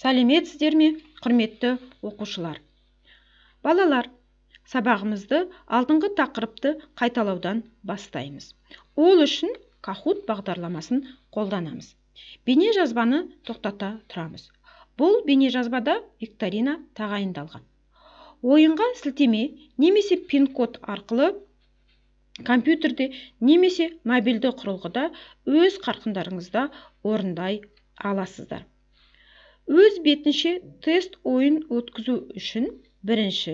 сәлеметсіздер ме құрметті оқушылар балалар сабағымызды алдыңғы тақырыпты қайталаудан бастаймыз ол үшін кахут бағдарламасын қолданамыз бейне жазбаны тоқтата тұрамыз бұл жазбада викторина тағайындалған ойынға сілтеме немесе пин код арқылы компьютерде немесе мобильді құрылғыда өз қарқындарыңызда орындай аласыздар өз бетінше тест ойын өткізу үшін бірінші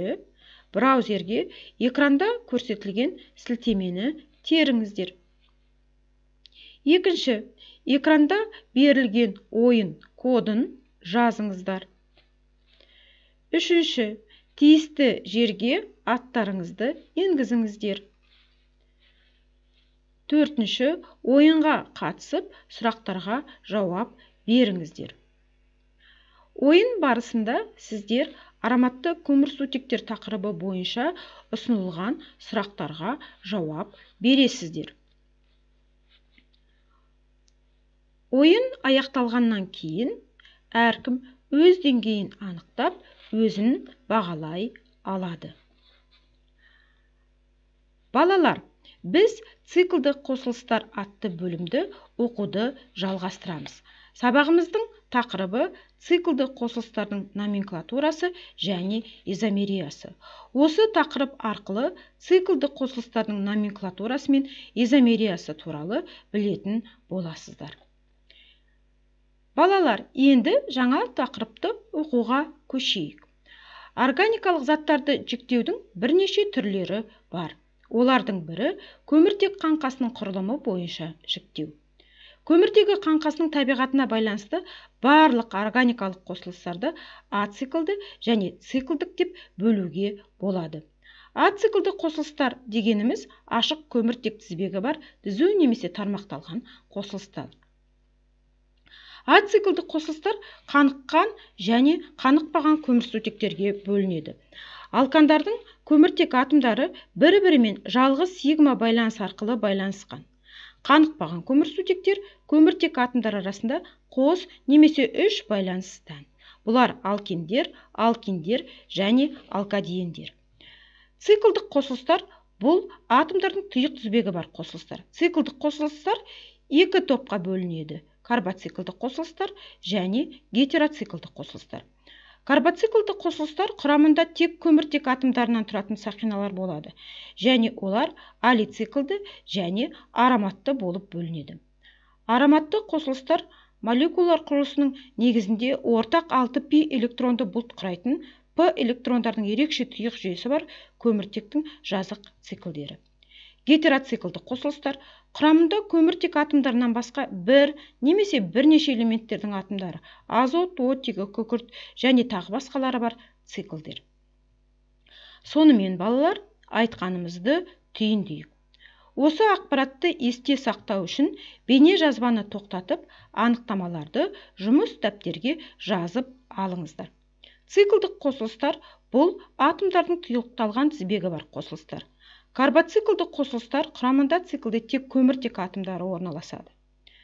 браузерге экранда көрсетілген сілтемені теріңіздер екінші экранда берілген ойын кодын жазыңыздар үшінші тиісті жерге аттарыңызды енгізіңіздер төртінші ойынға қатысып сұрақтарға жауап беріңіздер ойын барысында сіздер ароматты көмірсутектер тақырыбы бойынша ұсынылған сұрақтарға жауап бересіздер ойын аяқталғаннан кейін әркім өз деңгейін анықтап өзін бағалай алады балалар біз циклдық қосылыстар атты бөлімді оқуды жалғастырамыз сабағымыздың тақырыбы циклді қосылыстардың номенклатурасы және изомериясы осы тақырып арқылы циклді қосылыстардың номенклатурасы мен изомериясы туралы білетін боласыздар балалар енді жаңа тақырыпты оқуға көшейік органикалық заттарды жіктеудің бірнеше түрлері бар олардың бірі көміртек қаңқасының құрылымы бойынша жіктеу көміртегі қаңқасының табиғатына байланысты барлық органикалық қосылыстарды ациклды және циклдік деп бөлуге болады ациклды қосылыстар дегеніміз ашық көміртек тізбегі бар түзу немесе тармақталған қосылыстар ациклды қосылыстар қаныққан және қанықпаған көмірсутектерге бөлінеді алкандардың көміртек атомдары бір бірімен жалғыз сигма байланыс арқылы байланысқан қанықпаған көмірсутектер көміртек атомдар арасында қос немесе үш байланыстан. бұлар алкендер алкендер және алкадиендер циклдық қосылыстар бұл атомдардың тұйық түзбегі бар қосылыстар циклдық қосылыстар екі топқа бөлінеді карбоциклдық қосылыстар және гетероциклдық қосылыстар Карбоциклді қосылыстар құрамында тек көміртек атымдарынан тұратын сақиналар болады және олар алициклді және ароматты болып бөлінеді ароматты қосылыстар молекулар құрылысының негізінде ортақ 6 пи электронды бұлт құрайтын П электрондардың ерекше тұйық жүйесі бар көміртектің жазық циклдері гетероциклдік қосылыстар құрамында көміртек атомдарынан басқа бір немесе бірнеше элементтердің атомдары азот оттегі күкірт және тағы басқалары бар циклдер сонымен балалар айтқанымызды түйіндейік осы ақпаратты есте сақтау үшін бейне жазбаны тоқтатып анықтамаларды жұмыс дәптерге жазып алыңыздар циклдік қосылыстар бұл атомдардың тұйықталған тізбегі бар қосылыстар карбоциклдік қосылыстар құрамында циклде тек көміртек атомдары орналасады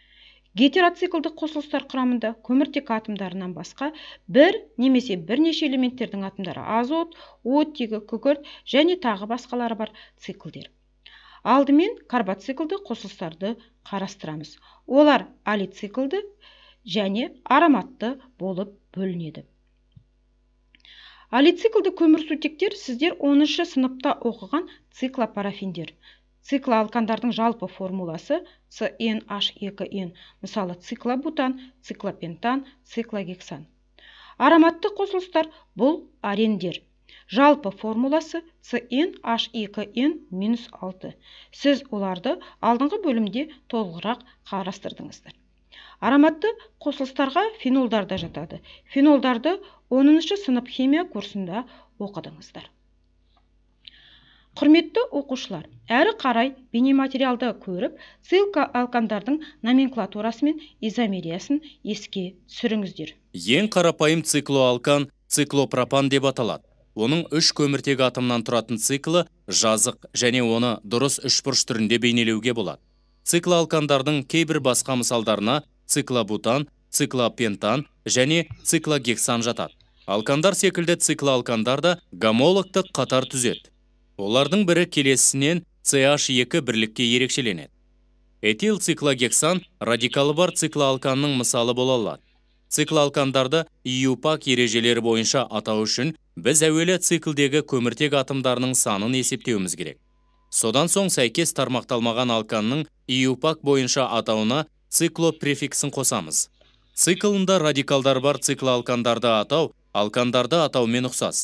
гетероциклдік қосылыстар құрамында көміртек атомдарынан басқа бір немесе бірнеше элементтердің атомдары азот оттегі күкірт және тағы басқалары бар циклдер алдымен карбоциклдік қосылыстарды қарастырамыз олар алициклді және ароматты болып бөлінеді алициклді көмірсутектер сіздер 10 сыныпта оқыған циклопарафиндер циклоалкандардың жалпы формуласы CnH2n мысалы циклобутан циклопентан циклогексан ароматты қосылыстар бұл арендер жалпы формуласы CnH2n 6 сіз оларды алдыңғы бөлімде толығырақ қарастырдыңыздар ароматты қосылыстарға фенолдар да жатады фенолдарды 10 сынып химия курсында оқыдыңыздар құрметті оқушылар әрі қарай бейнематериалды көріп цилка алкандардың номенклатурасы мен изомериясын еске түсіріңіздер ең қарапайым циклоалкан циклопропан деп аталады оның үш көміртек атомнан тұратын циклы жазық және оны дұрыс үшбұрыш түрінде бейнелеуге болады циклоалкандардың кейбір басқа мысалдарына циклобутан циклопентан және циклогексан жатады алкандар секілді алкандар да гомологтық қатар түзет. олардың бірі келесінен CH2 бірлікке ерекшеленеді этил циклогексан радикалы бар циклоалканның мысалы бола алады алкандарды юпак ережелері бойынша атау үшін біз әуелі циклдегі көміртек атомдарының санын есептеуіміз керек содан соң сәйкес тармақталмаған алканның иупак бойынша атауына цикло префиксін қосамыз циклында радикалдар бар алкандарды атау алкандарды атаумен ұқсас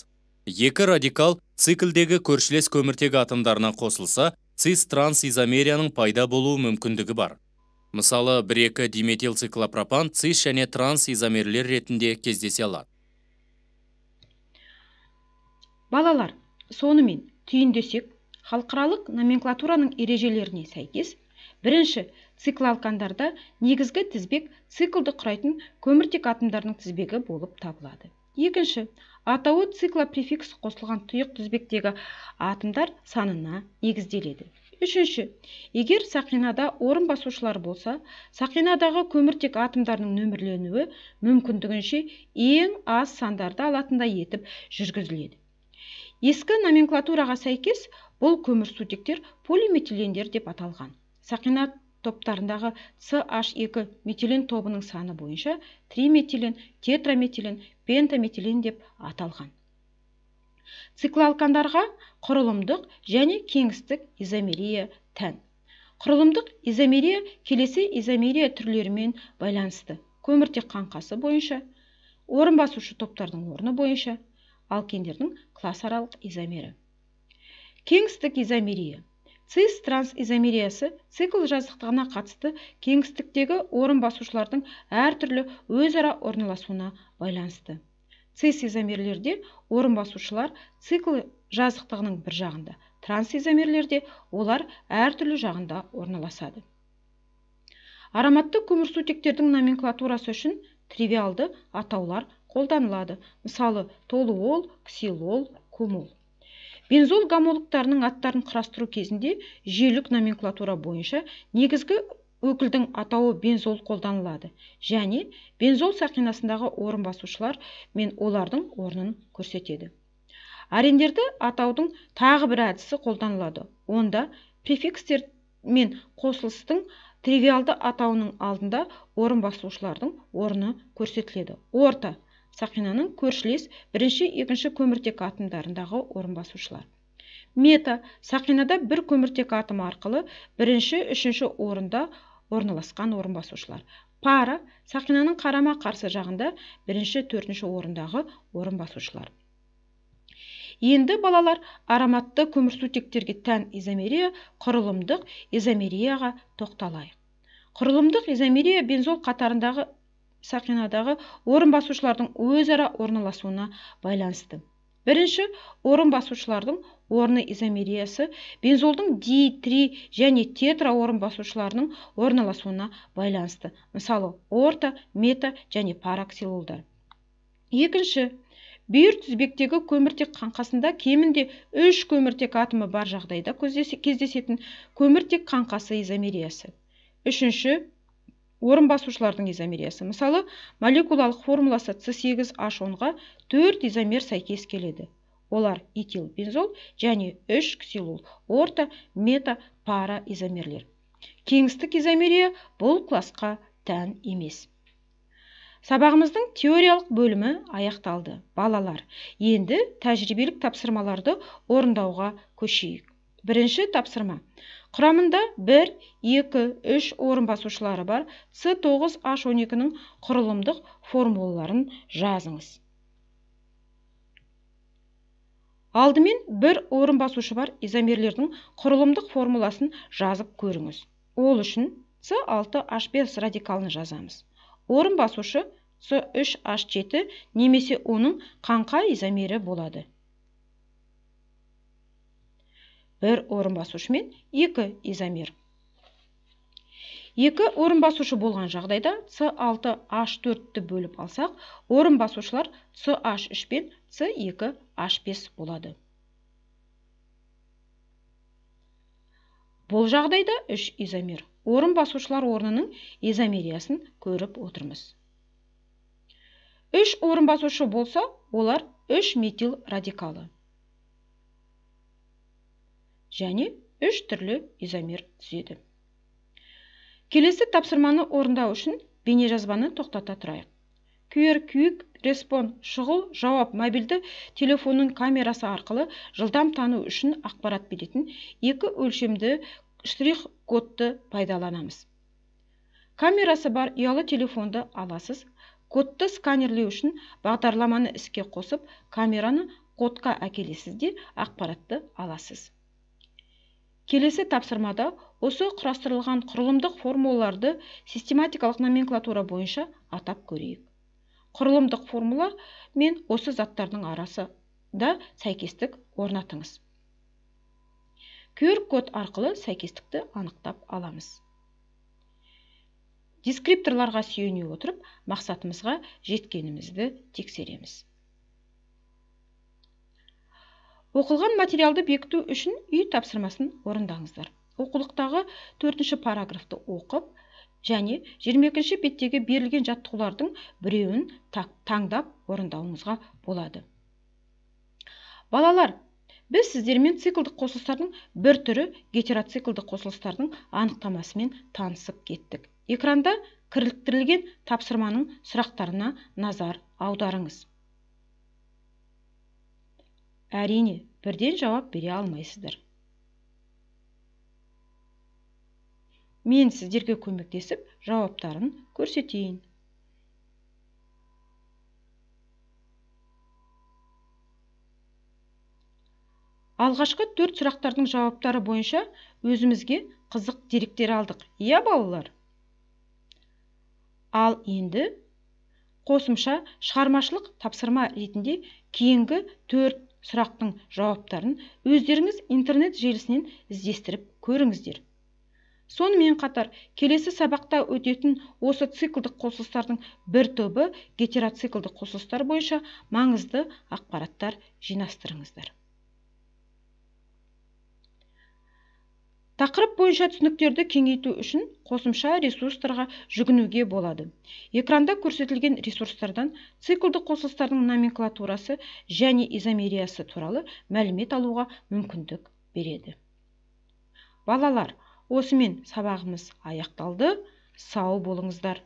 екі радикал циклдегі көршілес көміртек атомдарына қосылса цис транс изомерияның пайда болуы мүмкіндігі бар мысалы бір-екі диметил циклопропан цис және транс изомерлер ретінде кездесе алады балалар сонымен түйіндесек халықаралық номенклатураның ережелеріне сәйкес бірінші циклалкандарда негізгі тізбек циклды құрайтын көміртек атомдарының тізбегі болып табылады екінші атауы префикс қосылған тұйық тізбектегі атомдар санына негізделеді үшінші егер сақинада орын басушылар болса сақинадағы көміртек атомдарының нөмірленуі мүмкіндігінше ең аз сандарды алатындай етіп жүргізіледі ескі номенклатураға сәйкес бұл көмірсутектер полиметилендер деп аталған сақина топтарындағы CH2 метилен тобының саны бойынша триметилен, тетраметилен, пентаметилен деп аталған. Циклалкандарға құрылымдық және кеңістік изомерия тән. Құрылымдық изомерия келесі изомерия түрлерімен байланысты. Көміртек қанқасы бойынша, орын басушы топтардың орны бойынша, алкендердің класс изомері. Кеңістік изомерия цис трансизомериясы цикл жазықтығына қатысты кеңістіктегі орын басушылардың әртүрлі өзара орналасуына байланысты цис изомерлерде орын басушылар цикл жазықтығының бір жағында транс трансизомерлерде олар әртүрлі жағында орналасады ароматты көмірсутектердің номенклатурасы үшін тривиалды атаулар қолданылады мысалы толуол ксилол кумол бензол гомологтарының аттарын құрастыру кезінде жүйелік номенклатура бойынша негізгі өкілдің атауы бензол қолданылады және бензол сақинасындағы орын басушылар мен олардың орнын көрсетеді арендерді атаудың тағы бір әдісі қолданылады онда префикстер мен қосылыстың тривиалды атауының алдында орын басушылардың орны көрсетіледі орта сақинаның көршілес бірінші екінші көміртек атомдарындағы орын мета сақинада бір көміртек атомы арқылы бірінші үшінші орында орналасқан орын пара сақинаның қарама қарсы жағында бірінші төртінші орындағы орын басушылар енді балалар ароматты көмірсутектерге тән изомерия құрылымдық изомерияға тоқталайық құрылымдық изомерия бензол қатарындағы сақинадағы орын басушылардың өзара орналасуына байланысты бірінші орын басушылардың орны изомериясы бензолдың ди 3 және тетра орын басушыларының орналасуына байланысты мысалы орта мета және параксилолдар екінші бүйір тізбектегі көміртек қаңқасында кемінде үш көміртек атомы бар жағдайда кездесетін көміртек қаңқасы изомериясы үшінші орын басушылардың изомериясы мысалы молекулалық формуласы c8h10-ға 4 изомер сәйкес келеді олар этил бензол және 3 ксилол орта мета пара изомерлер кеңістік изомерия бұл классқа тән емес сабағымыздың теориялық бөлімі аяқталды балалар енді тәжірибелік тапсырмаларды орындауға көшейік бірінші тапсырма құрамында 1 2 3 орын бар c 9 h 12 нің құрылымдық формулаларын жазыңыз алдымен бір орын бар изомерлердің құрылымдық формуласын жазып көріңіз ол үшін c 6 h 5 радикалын жазамыз орын басушы 3 h 7 немесе оның қанқа изомері болады бір орын басушы мен екі изомер екі орын басушы болған жағдайда c 6 h 4 ті бөліп алсақ, орын басушылар CH3 пен C2H5 болады. Бұл жағдайда 3 изомер. Орын басушылар орнының изомериясын көріп отырмыз. 3 орын басушы болса, олар 3 метил радикалы және үш түрлі изомер түзеді келесі тапсырманы орындау үшін жазбаны тоқтата тұрайық qr күйік респон шұғыл жауап мобильді телефонның камерасы арқылы жылдам тану үшін ақпарат беретін екі өлшемді штрих кодты пайдаланамыз камерасы бар ұялы телефонды аласыз кодты сканерлеу үшін бағдарламаны іске қосып камераны кодқа әкелесіз ақпаратты аласыз келесі тапсырмада осы құрастырылған құрылымдық формулаларды систематикалық номенклатура бойынша атап көрейік құрылымдық формула мен осы заттардың арасы да сәйкестік орнатыңыз qr код арқылы сәйкестікті анықтап аламыз дескрипторларға сүйене отырып мақсатымызға жеткенімізді тексереміз оқылған материалды бекіту үшін үй тапсырмасын орындаңыздар 4-ші параграфты оқып және 22-ші беттегі берілген жаттығулардың біреуін таңдап орындауыңызға болады балалар біз сіздермен циклдық қосылыстардың бір түрі гетероциклдық қосылыстардың анықтамасымен танысып кеттік экранда кіріктірілген тапсырманың сұрақтарына назар аударыңыз әрине бірден жауап бере алмайсыздар мен сіздерге көмектесіп жауаптарын көрсетейін алғашқы төрт сұрақтардың жауаптары бойынша өзімізге қызық деректер алдық иә балалар ал енді қосымша шығармашылық тапсырма ретінде кейінгі төрт сұрақтың жауаптарын өздеріңіз интернет желісінен іздестіріп көріңіздер сонымен қатар келесі сабақта өтетін осы циклдік қосылыстардың бір тобы гетероциклдік қосылыстар бойынша маңызды ақпараттар жинастырыңыздар тақырып бойынша түсініктерді кеңейту үшін қосымша ресурстарға жүгінуге болады экранда көрсетілген ресурстардан циклдық қосылыстардың номенклатурасы және изомериясы туралы мәлімет алуға мүмкіндік береді балалар осымен сабағымыз аяқталды сау болыңыздар